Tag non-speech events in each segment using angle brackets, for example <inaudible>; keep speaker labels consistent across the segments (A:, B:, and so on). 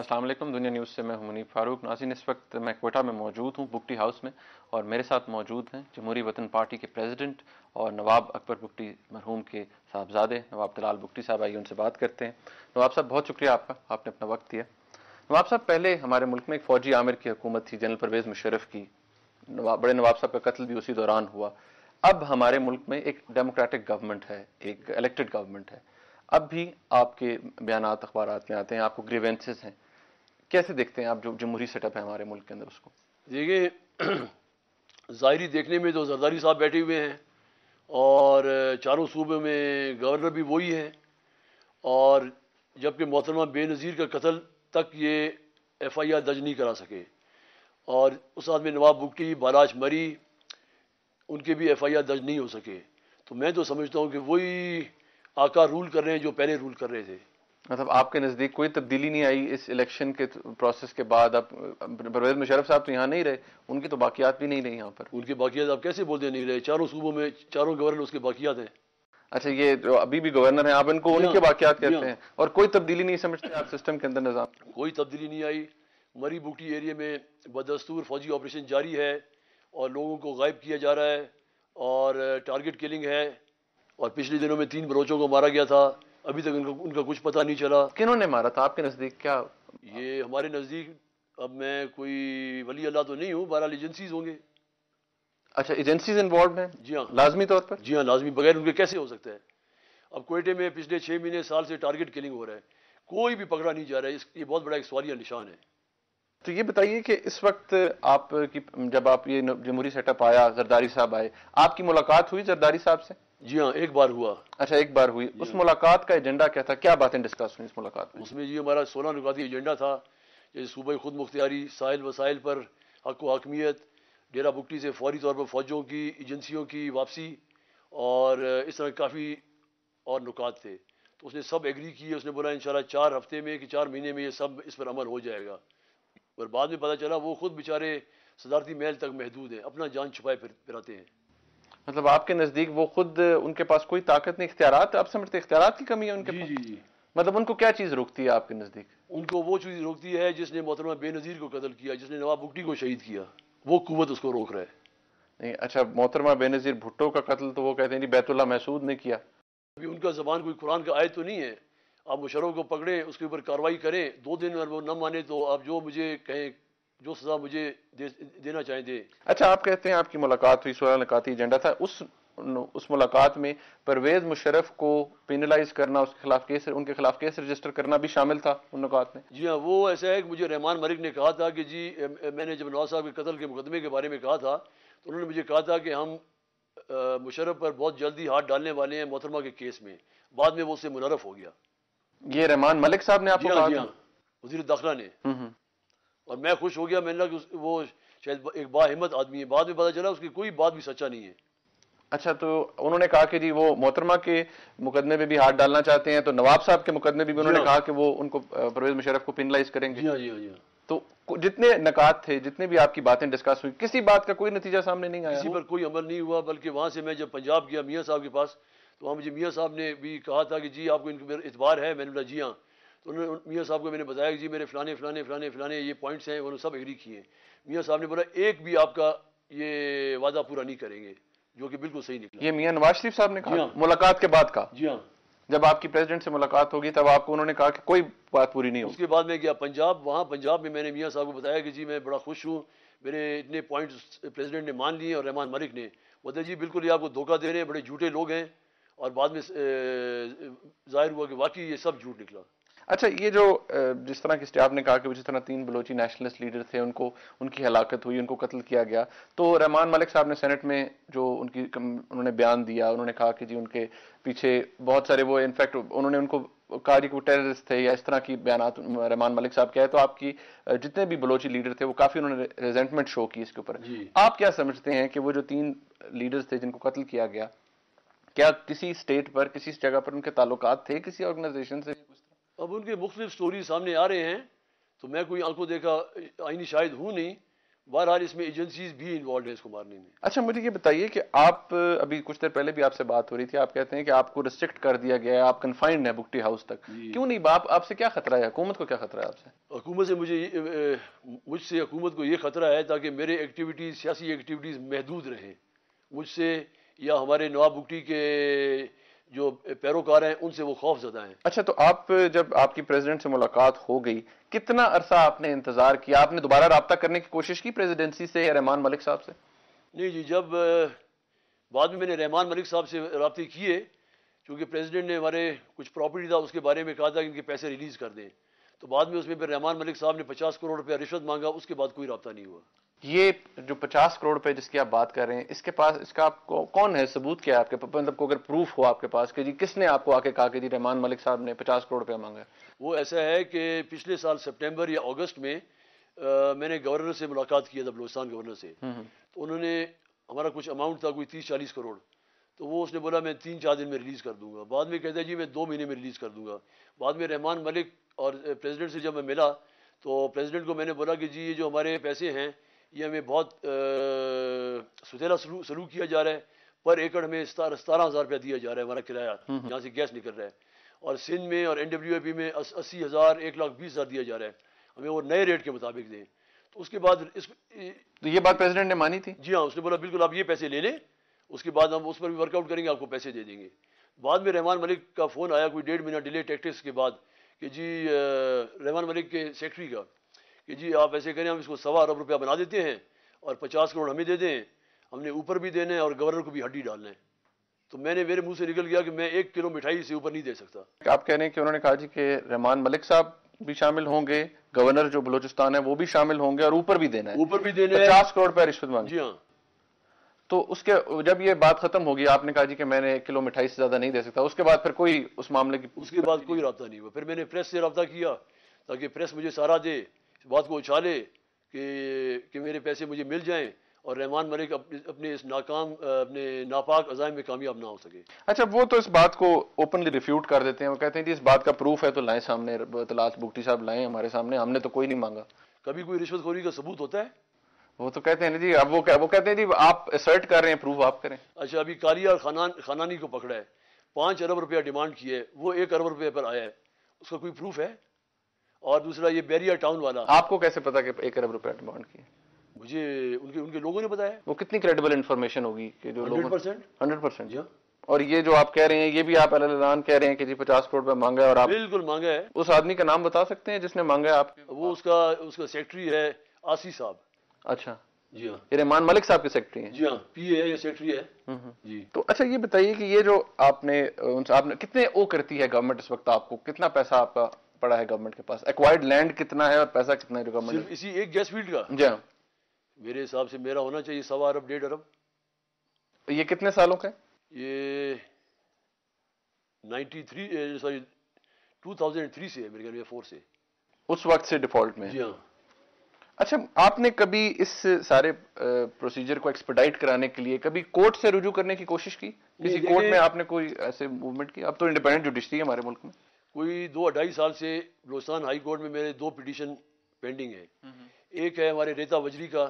A: असलम दुनिया न्यूज़ से मैं मुनीफ फारूक नाजिन इस वक्त मैं कोटा में मौजूद हूँ बुकटी हाउस में और मेरे साथ मौजूद हैं जमहूरी वतन पार्टी के प्रेसिडेंट और नवाब अकबर बुकटी मरहूम के साहबजादे नवाब तलाल बुकटी साहब आइए उनसे बात करते हैं नवाब साहब बहुत शुक्रिया आपका आपने अपना वक्त दिया नवाब साहब पहले हमारे मुल्क में एक फ़ौजी आमिर की हुकूमत थी जनरल परवेज़ मुशरफ की नवाब बड़े नवाब साहब का कत्ल भी उसी दौरान हुआ अब हमारे मुल्क में एक डेमोक्रेटिक गवर्नमेंट है एक इलेक्टेड गवर्नमेंट है अब भी आपके बयान अखबार में आते हैं आपको ग्रीवेंसेज हैं कैसे देखते हैं आप जो जमहूरी सेटअप है हमारे मुल्क के अंदर उसको
B: देखिए <clears throat> ज़ाहरी देखने में तो जरदारी साहब बैठे हुए हैं और चारों सूबे में गवर्नर भी वही हैं और जबकि मोहतरमा बेनज़ीर का कत्ल तक ये एफ आई आर दर्ज नहीं करा सके और उस आदमी नवाब बुगटी बाराज मरी उनके भी एफ आई आर दर्ज नहीं हो सके तो मैं तो समझता हूँ कि वही आका रूल कर रहे हैं जो पहले रूल कर रहे थे मतलब आपके नज़दीक कोई तब्दीली नहीं आई इस इलेक्शन के प्रोसेस के बाद आप
A: परवेज मुशरफ साहब तो यहाँ नहीं रहे उनकी तो बाकियात भी नहीं रही यहाँ पर
B: उनके बाकियात आप कैसे बोलते नहीं रहे चारों सूबों में चारों गवर्नर उसके बाकियात हैं अच्छा ये जो अभी भी गवर्नर हैं आप इनको उनके बाकियात कहते हैं
A: और कोई तब्दीली नहीं समझते आप सिस्टम के अंदर निज़ाम
B: कोई तब्दीली नहीं आई मरी बूटी एरिए में बदस्तूर फौजी ऑपरेशन जारी है और लोगों को गायब किया जा रहा है और टारगेट किलिंग है और पिछले दिनों में तीन बलोचों को मारा गया था अभी तक उनको उनका कुछ पता नहीं चला किन्होंने मारा था आपके नज़दीक क्या ये हमारे नज़दीक अब मैं कोई वली अल्लाह तो नहीं हूँ बहरहाल एजेंसीज होंगे
A: अच्छा एजेंसीज इन्वॉल्व हैं
B: जी हाँ लाजमी तौर पर जी हाँ लाजमी बगैर उनके कैसे हो सकता है अब कोयटे में पिछले छः महीने साल से टारगेट किलिंग हो रहा है कोई भी पकड़ा नहीं जा रहा है इस ये बहुत बड़ा एक सवालिया निशान है तो ये बताइए
A: कि इस वक्त आप की जब आप ये जमहूरी सेटअप आया जरदारी साहब आए आपकी मुलाकात हुई जरदारी साहब से जी हाँ एक बार हुआ अच्छा एक बार हुई उस हाँ। मुलाकात का एजेंडा क्या था क्या बातें डिस्कस हुई इस मुलाकात में
B: उसमें जी हमारा सोलह नुकाती एजेंडा था जैसे सूबे खुद मुख्तियारी साहिल वसाइल पर हक हकमियत डेरा बुकटी से फौरी तौर पर फौजों की एजेंसियों की वापसी और इस तरह काफ़ी और नुकात थे तो उसने सब एग्री किए उसने बोला शाला चार हफ्ते में कि चार महीने में ये सब इस पर अमल हो जाएगा और बाद में पता चला वो खुद बेचारे सदारती महल तक महदूद हैं अपना जान छुपाए फिर फिराते हैं
A: मतलब आपके नजदीक वो खुद उनके पास कोई ताकत नहीं इख्तियार आप समझते इख्तियार की कमी है उनके जी, जी, जी
B: मतलब उनको क्या चीज रोकती है आपके नजदीक उनको वो चीज रोकती है जिसने मोहतरमा बेनजीर को कतल किया जिसने नवाब भुट्टी को शहीद किया वो कुत उसको रोक रहा है नहीं अच्छा मोहतरमा बेनजीर
A: भुट्टो का कत्ल तो वो कहते हैं बैतुल्ला महसूद ने किया
B: अभी उनका जबान कोई कुरान का आय तो नहीं है आप मुशरों को पकड़े उसके ऊपर कार्रवाई करें दो दिन अगर वो न माने तो आप जो मुझे कहें जो सजा मुझे दे, देना चाहें दे
A: अच्छा आप कहते हैं आपकी मुलाकात हुई सोलह नकाती एजेंडा था उस उस मुलाकात में परवेज मुशरफ को पेनलाइज करना उसके खिलाफ केस उनके खिलाफ केस रजिस्टर करना भी शामिल था उन नकात में
B: जी हाँ वो ऐसा है कि मुझे रहमान मलिक ने कहा था कि जी मैंने जब नवाज साहब के कत्ल के मुकदमे के बारे में कहा था तो उन्होंने मुझे कहा था कि हम मुशरफ पर बहुत जल्दी हाथ डालने वाले हैं मोहतरमा के केस में बाद में वो उससे मुनरफ हो गया ये रहमान मलिक साहब ने आपको हाँ, कहा हाँ। वजीर दाखिला ने हम्म, हम्म। और मैं खुश हो गया मैंने लगा कि वो शायद एक बाहिम्मत आदमी है बाद में पता चला उसकी कोई बात भी सच्चा नहीं है
A: अच्छा तो उन्होंने कहा कि जी वो मोहतरमा के मुकदमे में भी हाथ डालना चाहते हैं तो नवाब साहब के मुकदमे भी, उन्होंने हाँ। कहा कि वो उनको परवेज मुशरफ को पिनलाइज करेंगे जी हाँ, जी हाँ, जी तो जितने नकात थे जितने भी आपकी बातें डिस्कस हुई किसी बात का कोई नतीजा सामने नहीं आया किसी
B: पर कोई अमल नहीं हुआ बल्कि वहाँ से मैं जब पंजाब गया मियाँ साहब के पास तो वहाँ मुझे मियाँ साहब ने भी कहा था कि जी आपको इनके पर एतबार है मैंने बोला जी हाँ तो उन्होंने मियाँ साहब को मैंने बताया कि जी मेरे फलाने फलाने फलाने फलाने ये पॉइंट्स हैं उन्होंने सब एग्री किए मियाँ साहब ने बोला एक भी आपका ये वादा पूरा नहीं करेंगे जो कि बिल्कुल सही निकला
A: ये मियाँ नवाज शरीफ साहब ने कहा हाँ। मुलाकात के बाद कहा जी हाँ जब आपकी प्रेसिडेंट से मुलाकात होगी तब आपको उन्होंने कहा कि कोई बात पूरी नहीं उसके
B: बाद मैं गया पंजाब वहाँ पंजाब में मैंने मियाँ साहब को बताया कि जी मैं बड़ा खुश हूँ मेरे इतने पॉइंट्स प्रेजिडेंट ने मान लिए और रहमान मलिक ने बताया जी बिल्कुल ये आपको धोखा दे रहे हैं बड़े झूठे लोग हैं और बाद में जाहिर हुआ कि वाकई ये सब झूठ निकला
A: अच्छा ये जो जिस तरह की आपने कहा कि जिस तरह तीन बलोची नेशनलिस्ट लीडर थे उनको उनकी हलाकत हुई उनको कत्ल किया गया तो रहमान मलिक साहब ने सेनेट में जो उनकी उन्होंने बयान दिया उन्होंने कहा कि जी उनके पीछे बहुत सारे वो इनफैक्ट उन्होंने उनको कहा जी वो टेररिस्ट थे या इस तरह की बयान रहमान मलिक साहब क्या है तो आपकी जितने भी बलोची लीडर थे वो काफी उन्होंने रेजेंटमेंट शो की इसके ऊपर आप क्या समझते हैं कि वो जो तीन लीडर्स थे जिनको कत्ल किया गया क्या किसी स्टेट पर किसी जगह पर उनके ताल्लुकात थे किसी ऑर्गेनाइजेशन से
B: अब उनके मुख्तफ स्टोरी सामने आ रहे हैं तो मैं कोई आंखों देखा आईनी शायद हूँ नहीं बहरहाल इसमें एजेंसीज भी इन्वॉल्व है इसको मारने में
A: अच्छा मुझे ये बताइए कि आप अभी कुछ देर पहले भी आपसे बात हो रही थी आप कहते हैं कि आपको रिस्ट्रिक्ट कर दिया गया है आप कन्फाइंड है बुकटी हाउस तक क्यों नहीं बाप आपसे क्या खतरा है हुकूमत को क्या खतरा है आपसे
B: हुकूमत से मुझे मुझसे हुकूमत को ये खतरा है ताकि मेरे एक्टिविटीज़ सियासी एक्टिविटीज़ महदूद रहें मुझसे या हमारे नवाब बुकटी के जो पैरोकार हैं उनसे वो खौफ ज़्यादा हैं
A: अच्छा तो आप जब आपकी प्रेसिडेंट से मुलाकात हो गई कितना अरसा आपने इंतज़ार किया आपने दोबारा रबता करने की कोशिश की प्रेसिडेंसी से या रहमान मलिक साहब से
B: नहीं जी जब बाद में मैंने रहमान मलिक साहब से रबते किए क्योंकि प्रेसिडेंट ने हमारे कुछ प्रॉपर्टी था उसके बारे में कहा था कि इनके पैसे रिलीज़ कर दें तो बाद में उसमें फिर रहमान मलिक साहब ने पचास करोड़ रुपया रिश्वत मांगा उसके बाद कोई रबता नहीं हुआ
A: ये जो पचास करोड़ रुपए जिसकी आप बात कर रहे हैं इसके पास इसका आपको कौन है सबूत क्या है आपके मतलब को अगर प्रूफ हो आपके पास कि जी किसने आपको आके कहा कि जी रहमान मलिक साहब ने पचास करोड़ रुपया मांगा
B: वो ऐसा है कि पिछले साल सितंबर या अगस्त में आ, मैंने गवर्नर से मुलाकात की था बलोचिस्तान गवर्नर से हम्म, हम्म। तो उन्होंने हमारा कुछ अमाउंट था कोई तीस चालीस करोड़ तो वो उसने बोला मैं तीन चार दिन में रिलीज़ कर दूंगा बाद में कहता जी मैं दो महीने में रिलीज़ कर दूंगा बाद में रहमान मलिक और प्रेजिडेंट से जब मैं मिला तो प्रेजिडेंट को मैंने बोला कि जी ये जो हमारे पैसे हैं ये हमें बहुत सुतेला सलूक सलू किया जा रहा है पर एकड़ में सतारह हज़ार रुपया दिया जा रहा है हमारा किराया जहाँ हम्म, हम्म। से गैस निकल रहा है और सिंध में और एन डब्ल्यू ए पी में अस्सी हज़ार एक लाख बीस हज़ार दिया जा रहा है हमें वो नए रेट के मुताबिक दें तो उसके बाद इस तो ये बात प्रेसिडेंट ने मानी थी जी हाँ उसने बोला बिल्कुल आप ये पैसे ले लें उसके बाद हम उस पर भी वर्कआउट करेंगे आपको पैसे दे देंगे बाद में रहमान मलिक का फ़ोन आया कोई डेढ़ महीना डिले टैक्टिस के बाद कि जी रहमान मलिक के सेक्रेटरी का कि जी आप ऐसे करें हम इसको सवा अरब रुपया बना देते हैं और पचास करोड़ हमें दे दें हमने ऊपर भी देना है और गवर्नर को भी हड्डी डालने तो मैंने मेरे मुंह से निकल गया कि मैं एक किलो मिठाई से ऊपर नहीं दे सकता
A: आप कह रहे हैं कि उन्होंने कहा जी कि रहमान मलिक साहब भी शामिल होंगे गवर्नर जो बलोचिस्तान है वो भी शामिल होंगे और ऊपर भी देना है ऊपर भी देने पचास करोड़ रुपया रिश्वत मांगी जी हाँ तो उसके जब ये बात खत्म होगी आपने कहा जी कि मैंने एक किलो मिठाई से ज्यादा नहीं दे सकता उसके बाद फिर कोई उस मामले की
B: उसके बाद कोई रबता नहीं हुआ फिर मैंने प्रेस से रब्ता किया ताकि प्रेस मुझे सारा दे बात को उछाले कि कि मेरे पैसे मुझे मिल जाएं और रहमान मलिक अपने अपने इस नाकाम अपने नापाक अजायम में कामयाब ना हो सके
A: अच्छा वो तो इस बात को ओपनली रिफ्यूट कर देते हैं वो कहते हैं जी इस बात का प्रूफ है तो लाएं सामने तलाश तो बुक्टी साहब लाएं हमारे सामने हमने तो कोई नहीं मांगा
B: कभी कोई रिश्वत रिश्वतखोरी का सबूत होता है
A: वो तो कहते हैं ना जी अब वो कह, वो कहते हैं जी आप सर्ट कर रहे हैं प्रूफ आप करें
B: अच्छा अभी कालिया और खानान खानानी को पकड़ा है पाँच अरब रुपया डिमांड किए वो एक अरब रुपये पर आया है उसका कोई प्रूफ है और दूसरा ये बैरिया टाउन वाला
A: आपको कैसे पता कि एक अरब रुपया डिमांड की
B: मुझे उनके उनके लोगों ने बताया वो कितनी
A: क्रेडिबल इन्फॉर्मेशन होगी कि जो हंड्रेड परसेंट हंड्रेड परसेंट जी हाँ। और ये जो आप कह रहे हैं ये भी आप अलान कह रहे हैं कि जी पचास करोड़ रुपए मांगा है और आप
B: बिल्कुल मांगा है उस आदमी का नाम बता सकते हैं जिसने मांगा है आप वो उसका उसका सेक्रेटरी है आसी साहब अच्छा जी हाँ ये रहमान मलिक साहब के सेक्रेटरी है जी हाँ पी ए है सेक्रेटरी है
A: हम्म, हम्म। जी तो अच्छा ये बताइए कि ये जो आपने आपने कितने ओ करती है गवर्नमेंट इस वक्त आपको कितना पैसा आपका पड़ा है गवर्नमेंट के पास एक्वायर्ड लैंड कितना है और पैसा कितना है गवर्नमेंट
B: इसी एक गैस फील्ड का जी मेरे हिसाब से मेरा होना चाहिए सवा अरब डेढ़ अरब ये कितने सालों का ये 93 सॉरी 2003 से से
A: उस वक्त से डिफॉल्ट में जी हाँ अच्छा आपने कभी इस सारे प्रोसीजर को एक्सपेडाइट कराने के लिए कभी कोर्ट से रुजू करने की कोशिश की किसी कोर्ट में आपने कोई ऐसे मूवमेंट की अब तो इंडिपेंडेंट जुडिशरी है हमारे मुल्क में
B: कोई दो ढाई साल से बलोस्तान हाई कोर्ट में मेरे दो पिटीशन पेंडिंग है एक है हमारे रेता वजरी का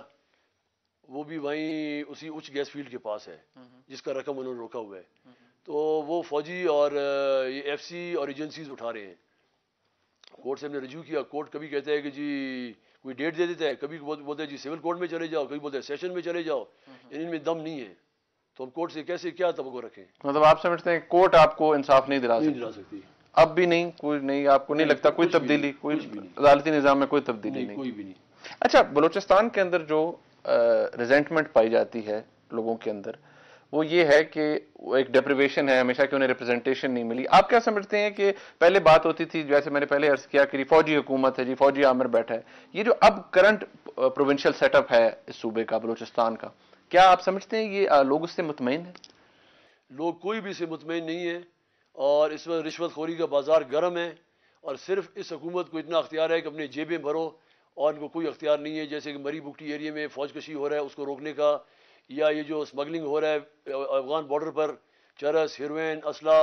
B: वो भी वहीं उसी उच्च गैस फील्ड के पास है जिसका रकम उन्होंने रोका हुआ है तो वो फौजी और ये सी और एजेंसीज उठा रहे हैं कोर्ट से हमने रिज्यू किया कोर्ट कभी कहता है कि जी कोई डेट दे देता है कभी बोलते हैं जी सिविल कोर्ट में चले जाओ कभी बोलते हैं सेशन में चले जाओ यानी इनमें दम नहीं है तो हम कोर्ट से कैसे क्या तबको रखें
A: मतलब आप समझते हैं कोर्ट आपको इंसाफ नहीं दिला नहीं दिला सकती अब भी नहीं कोई नहीं आपको नहीं, नहीं लगता कोई तब्दीली कोई अदालती निज़ाम में कोई तब्दीली नहीं, नहीं कोई भी नहीं अच्छा बलूचिस्तान के अंदर जो रिजेंटमेंट पाई जाती है लोगों के अंदर वो ये है कि वो एक डिप्रिवेशन है हमेशा कि उन्हें रिप्रेजेंटेशन नहीं मिली आप क्या समझते हैं कि पहले बात होती थी जैसे मैंने पहले अर्ज किया कि फौजी हुकूमत है जी फौजी आमिर बैठा है ये जो अब करंट प्रोविंशियल सेटअप है इस सूबे का बलूचिस्तान का क्या आप समझते हैं ये लोग उससे मुतमिन है
B: लोग कोई भी इससे मुतमिन नहीं है और इस वक्त रिश्वत खोरी का बाजार गर्म है और सिर्फ इस हकूमत को इतना अख्तियार है कि अपने जेबें भरो और इनको कोई अख्तियार नहीं है जैसे कि मरी बुकटी एरिए में फौज कशी हो रहा है उसको रोकने का या ये जो स्मगलिंग हो रहा है अफगान बॉर्डर पर चरस हिरोइन असला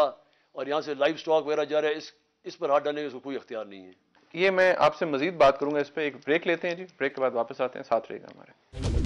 B: और यहाँ से लाइफ स्टॉक वगैरह जा रहा है इस इस पर हाथ डालने का उसको कोई अख्तियार नहीं है
A: ये मैं आपसे मजीद बात करूँगा इस पर एक ब्रेक लेते हैं जी ब्रेक के बाद वापस आते हैं
B: साथ रहेगा हमारे